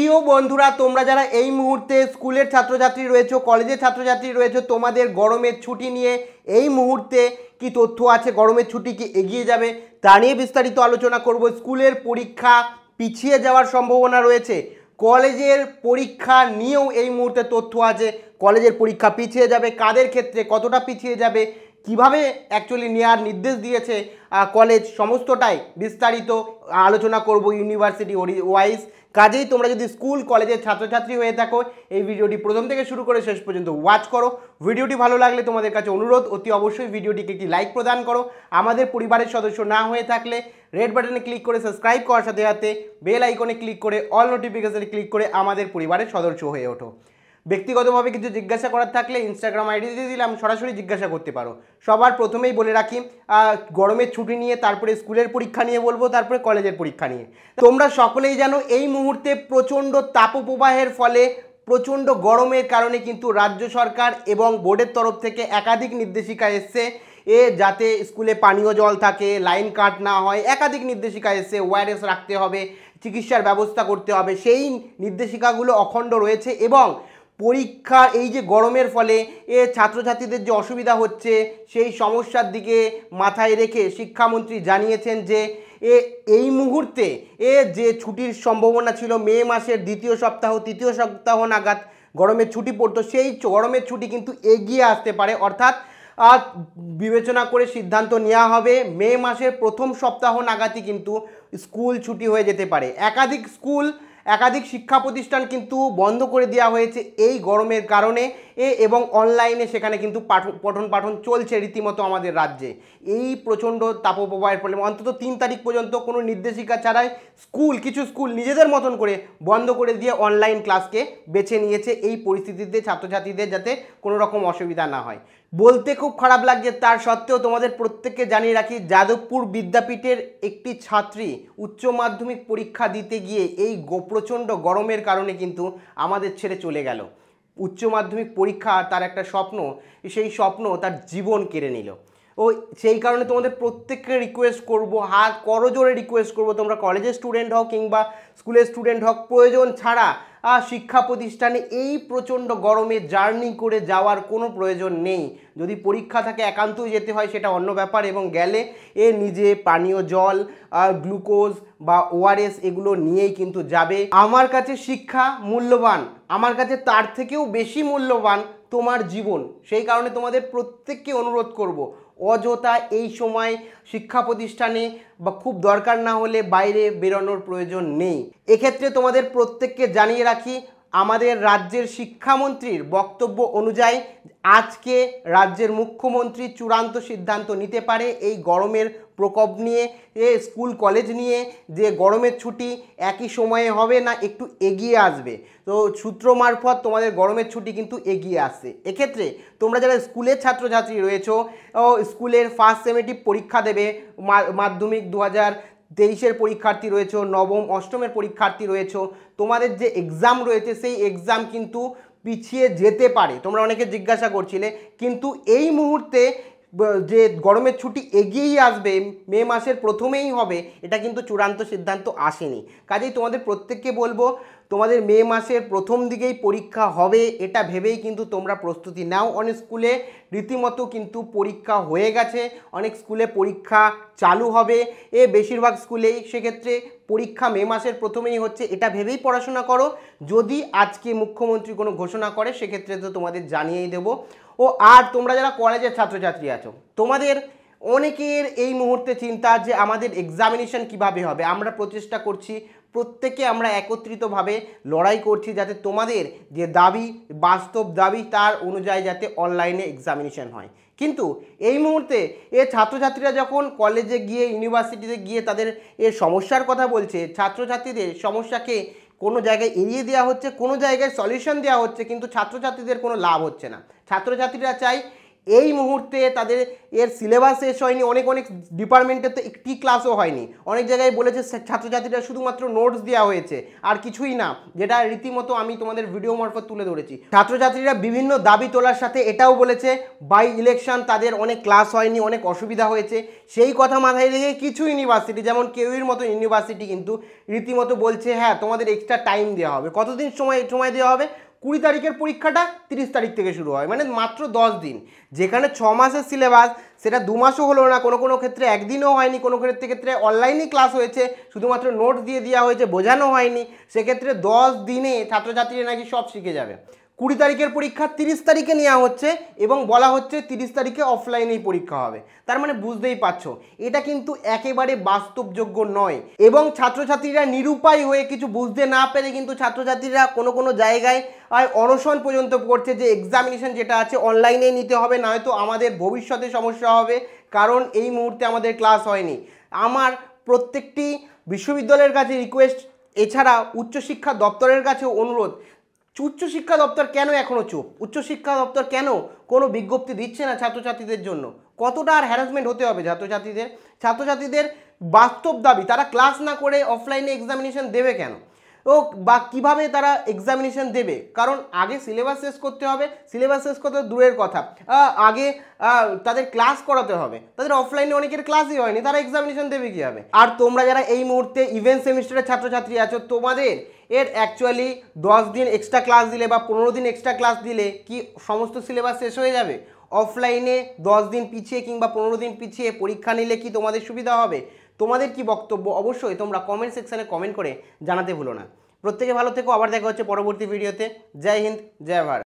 প্রিয় বন্ধুরা তোমরা যারা এই মুহূর্তে স্কুলের ছাত্রছাত্রী রয়েছে কলেজের ছাত্রছাত্রী রয়েছে তোমাদের গরমের ছুটি নিয়ে এই মুহূর্তে কি তথ্য আছে গরমের ছুটি কি এগিয়ে যাবে তা নিয়ে বিস্তারিত আলোচনা করব স্কুলের পরীক্ষা পিছিয়ে যাওয়ার সম্ভাবনা রয়েছে কলেজের পরীক্ষা নিয়েও এই মুহূর্তে তথ্য আছে কলেজের পরীক্ষা পিছিয়ে যাবে কাদের ক্ষেত্রে কতটা পিছিয়ে যাবে কিভাবে অ্যাকচুয়ালি নেওয়ার নির্দেশ দিয়েছে কলেজ সমস্তটাই বিস্তারিত আলোচনা করব ইউনিভার্সিটি ওয়াইজ কাজেই তোমরা যদি স্কুল কলেজের ছাত্রছাত্রী হয়ে থাকো এই ভিডিওটি প্রথম থেকে শুরু করে শেষ পর্যন্ত ওয়াচ করো ভিডিওটি ভালো লাগলে তোমাদের কাছে অনুরোধ অতি অবশ্যই ভিডিওটিকে একটি লাইক প্রদান করো আমাদের পরিবারের সদস্য না হয়ে থাকলে রেড বাটনে ক্লিক করে সাবস্ক্রাইব করার সাথে সাথে বেল আইকনে ক্লিক করে অল নোটিফিকেশানে ক্লিক করে আমাদের পরিবারের সদস্য হয়ে ওঠো ব্যক্তিগতভাবে কিছু জিজ্ঞাসা করার থাকলে ইনস্টাগ্রাম আইডি দিয়ে দিলে আমি সরাসরি জিজ্ঞাসা করতে পারো সবার প্রথমেই বলে রাখি গরমের ছুটি নিয়ে তারপরে স্কুলের পরীক্ষা নিয়ে বলবো তারপরে কলেজের পরীক্ষা নিয়ে তোমরা সকলেই জানো এই মুহূর্তে প্রচণ্ড তাপপ্রবাহের ফলে প্রচণ্ড গরমের কারণে কিন্তু রাজ্য সরকার এবং বোর্ডের তরফ থেকে একাধিক নির্দেশিকা এসছে এ যাতে স্কুলে পানীয় জল থাকে লাইন কাট না হয় একাধিক নির্দেশিকা এসছে ওয়ারেস রাখতে হবে চিকিৎসার ব্যবস্থা করতে হবে সেই নির্দেশিকাগুলো অখণ্ড রয়েছে এবং পরীক্ষা এই যে গরমের ফলে এ ছাত্রছাত্রীদের যে অসুবিধা হচ্ছে সেই সমস্যার দিকে মাথায় রেখে শিক্ষামন্ত্রী জানিয়েছেন যে এ এই মুহূর্তে এ যে ছুটির সম্ভাবনা ছিল মে মাসের দ্বিতীয় সপ্তাহ তৃতীয় সপ্তাহ নাগাদ গরমের ছুটি পড়তো সেই গরমের ছুটি কিন্তু এগিয়ে আসতে পারে অর্থাৎ আর বিবেচনা করে সিদ্ধান্ত নেওয়া হবে মে মাসের প্রথম সপ্তাহ নাগাদই কিন্তু স্কুল ছুটি হয়ে যেতে পারে একাধিক স্কুল একাধিক শিক্ষা প্রতিষ্ঠান কিন্তু বন্ধ করে দেওয়া হয়েছে এই গরমের কারণে এ এবং অনলাইনে সেখানে কিন্তু পঠন পাঠন চলছে রীতিমতো আমাদের রাজ্যে এই প্রচণ্ড তাপপ্রবাহের ফলে অন্তত তিন তারিখ পর্যন্ত কোনো নির্দেশিকা ছাড়াই স্কুল কিছু স্কুল নিজেদের মতন করে বন্ধ করে দিয়ে অনলাইন ক্লাসকে বেছে নিয়েছে এই পরিস্থিতিতে ছাত্রছাত্রীদের যাতে কোনো রকম অসুবিধা না হয় বলতে খুব খারাপ লাগছে তার সত্ত্বেও তোমাদের প্রত্যেককে জানিয়ে রাখি যাদবপুর বিদ্যাপীঠের একটি ছাত্রী উচ্চ মাধ্যমিক পরীক্ষা দিতে গিয়ে এই প্রচণ্ড গরমের কারণে কিন্তু আমাদের ছেড়ে চলে গেল উচ্চ মাধ্যমিক পরীক্ষা তার একটা স্বপ্ন সেই স্বপ্ন তার জীবন কেড়ে নিল ও সেই কারণে তোমাদের প্রত্যেককে রিকোয়েস্ট করব হাত করজোরে রিকোয়েস্ট করবো তোমরা কলেজের স্টুডেন্ট হোক কিংবা স্কুলের স্টুডেন্ট হোক প্রয়োজন ছাড়া শিক্ষা প্রতিষ্ঠানে এই প্রচণ্ড গরমে জার্নি করে যাওয়ার কোনো প্রয়োজন নেই যদি পরীক্ষা থাকে একান্তই যেতে হয় সেটা অন্য ব্যাপার এবং গেলে এ নিজে পানীয় জল গ্লুকোজ বা ওআরএস এগুলো নিয়েই কিন্তু যাবে আমার কাছে শিক্ষা মূল্যবান আমার কাছে তার থেকেও বেশি মূল্যবান তোমার জীবন সেই কারণে তোমাদের প্রত্যেককে অনুরোধ করব। অযথা এই সময় শিক্ষা প্রতিষ্ঠানে বা খুব দরকার না হলে বাইরে বেরোনোর প্রয়োজন নেই এক্ষেত্রে তোমাদের প্রত্যেককে জানিয়ে রাখি আমাদের রাজ্যের শিক্ষামন্ত্রীর বক্তব্য অনুযায়ী আজকে রাজ্যের মুখ্যমন্ত্রী চূড়ান্ত সিদ্ধান্ত নিতে পারে এই গরমের প্রকোপ নিয়ে এ স্কুল কলেজ নিয়ে যে গরমের ছুটি একই সময়ে হবে না একটু এগিয়ে আসবে তো সূত্র মারফত তোমাদের গরমের ছুটি কিন্তু এগিয়ে আসছে এক্ষেত্রে তোমরা যারা স্কুলের ছাত্রছাত্রী রয়েছো স্কুলের ফার্স্ট সেমেটিভ পরীক্ষা দেবে মাধ্যমিক দু তেইশের পরীক্ষার্থী রয়েছে নবম অষ্টমের পরীক্ষার্থী রয়েছে তোমাদের যে এক্সাম রয়েছে সেই এক্সাম কিন্তু পিছিয়ে যেতে পারে তোমরা অনেকে জিজ্ঞাসা করছিলে কিন্তু এই মুহূর্তে যে গরমের ছুটি এগিয়েই আসবে মে মাসের প্রথমেই হবে এটা কিন্তু চূড়ান্ত সিদ্ধান্ত আসেনি কাজেই তোমাদের প্রত্যেককে বলবো তোমাদের মে মাসের প্রথম দিকেই পরীক্ষা হবে এটা ভেবেই কিন্তু তোমরা প্রস্তুতি নাও অনেক স্কুলে রীতিমতো কিন্তু পরীক্ষা হয়ে গেছে অনেক স্কুলে পরীক্ষা চালু হবে এ বেশিরভাগ স্কুলেই সেক্ষেত্রে পরীক্ষা মে মাসের প্রথমেই হচ্ছে এটা ভেবেই পড়াশোনা করো যদি আজকে মুখ্যমন্ত্রী কোনো ঘোষণা করে সেক্ষেত্রে তো তোমাদের জানিয়েই দেবো ও আর তোমরা যারা কলেজের ছাত্রছাত্রী আছো তোমাদের অনেকের এই মুহূর্তে চিন্তা যে আমাদের এক্সামিনেশন কিভাবে হবে আমরা প্রচেষ্টা করছি প্রত্যেকে আমরা একত্রিতভাবে লড়াই করছি যাতে তোমাদের যে দাবি বাস্তব দাবি তার অনুযায়ী যাতে অনলাইনে এক্সামিনেশন হয় কিন্তু এই মুহূর্তে এ ছাত্রছাত্রীরা যখন কলেজে গিয়ে ইউনিভার্সিটিতে গিয়ে তাদের এ সমস্যার কথা বলছে ছাত্রছাত্রীদের সমস্যাকে কোনো জায়গায় এড়িয়ে দেওয়া হচ্ছে কোনো জায়গায় সলিউশন দেওয়া হচ্ছে কিন্তু ছাত্রছাত্রীদের কোনো লাভ হচ্ছে না ছাত্রছাত্রীরা চাই এই মুহূর্তে তাদের এর সিলেবাস শেষ হয়নি অনেক অনেক ডিপার্টমেন্টে তো একটি ক্লাসও হয়নি অনেক জায়গায় বলেছে ছাত্রছাত্রীরা শুধুমাত্র নোটস দেওয়া হয়েছে আর কিছুই না যেটা রীতিমতো আমি তোমাদের ভিডিও মারফত তুলে ধরেছি ছাত্রছাত্রীরা বিভিন্ন দাবি তোলার সাথে এটাও বলেছে বাই ইলেকশন তাদের অনেক ক্লাস হয়নি অনেক অসুবিধা হয়েছে সেই কথা মাথায় রেখে কিছু ইউনিভার্সিটি যেমন কেউইর মতো ইউনিভার্সিটি কিন্তু রীতিমতো বলছে হ্যাঁ তোমাদের এক্সট্রা টাইম দেওয়া হবে কতদিন সময় সময় দেওয়া হবে কুড়ি তারিখের পরীক্ষাটা তিরিশ তারিখ থেকে শুরু হয় মানে মাত্র দশ দিন যেখানে ছ মাসের সিলেবাস সেটা দু মাসও হলো না কোনো কোনো ক্ষেত্রে একদিনও হয়নি কোনো ক্ষেত্রে ক্ষেত্রে অনলাইনই ক্লাস হয়েছে শুধুমাত্র নোট দিয়ে দেওয়া হয়েছে বোঝানো হয়নি সেক্ষেত্রে দশ দিনে ছাত্রছাত্রীরা নাকি সব শিখে যাবে কুড়ি তারিখের পরীক্ষা তিরিশ তারিখে নেওয়া হচ্ছে এবং বলা হচ্ছে তিরিশ তারিখে অফলাইনেই পরীক্ষা হবে তার মানে বুঝতেই পারছো এটা কিন্তু একেবারে বাস্তবযোগ্য নয় এবং ছাত্রছাত্রীরা নিরুপায় হয়ে কিছু বুঝতে না পেরে কিন্তু ছাত্রছাত্রীরা কোনো কোনো জায়গায় আর অনশন পর্যন্ত করছে যে এক্সামিনেশন যেটা আছে অনলাইনে নিতে হবে নয়তো আমাদের ভবিষ্যতে সমস্যা হবে কারণ এই মুহূর্তে আমাদের ক্লাস হয়নি আমার প্রত্যেকটি বিশ্ববিদ্যালয়ের কাছে রিকোয়েস্ট এছাড়া উচ্চশিক্ষা দপ্তরের কাছে অনুরোধ উচ্চশিক্ষা দপ্তর কেন এখনও চুপ উচ্চশিক্ষা দপ্তর কেন কোনো বিজ্ঞপ্তি দিচ্ছে না ছাত্রছাত্রীদের জন্য কতটা আর হ্যারাসমেন্ট হতে হবে ছাত্রছাত্রীদের ছাত্রছাত্রীদের বাস্তব দাবি তারা ক্লাস না করে অফলাইনে এক্সামিনেশন দেবে কেন ও বা কিভাবে তারা এক্সামিনেশন দেবে কারণ আগে সিলেবাস শেষ করতে হবে সিলেবাস শেষ করতে দূরের কথা আগে তাদের ক্লাস করাতে হবে তাদের অফলাইনে অনেকের ক্লাসই হয়নি তারা এক্সামিনেশন দেবে কীভাবে আর তোমরা যারা এই মুহূর্তে ইভেন্ট সেমিস্টারের ছাত্রছাত্রী আছো তোমাদের এর অ্যাকচুয়ালি দশ দিন এক্সট্রা ক্লাস দিলে বা পনেরো দিন এক্সট্রা ক্লাস দিলে কি সমস্ত সিলেবাস শেষ হয়ে যাবে অফলাইনে দশ দিন পিছিয়ে কিংবা পনেরো দিন পিছিয়ে পরীক্ষা নিলে কি তোমাদের সুবিধা হবে তোমাদের কি বক্তব্য অবশ্যই তোমরা কমেন্ট সেকশানে কমেন্ট করে জানাতে ভুলো না প্রত্যেকে ভালো থেকো আবার দেখা হচ্ছে পরবর্তী ভিডিওতে জয় হিন্দ জয় ভারত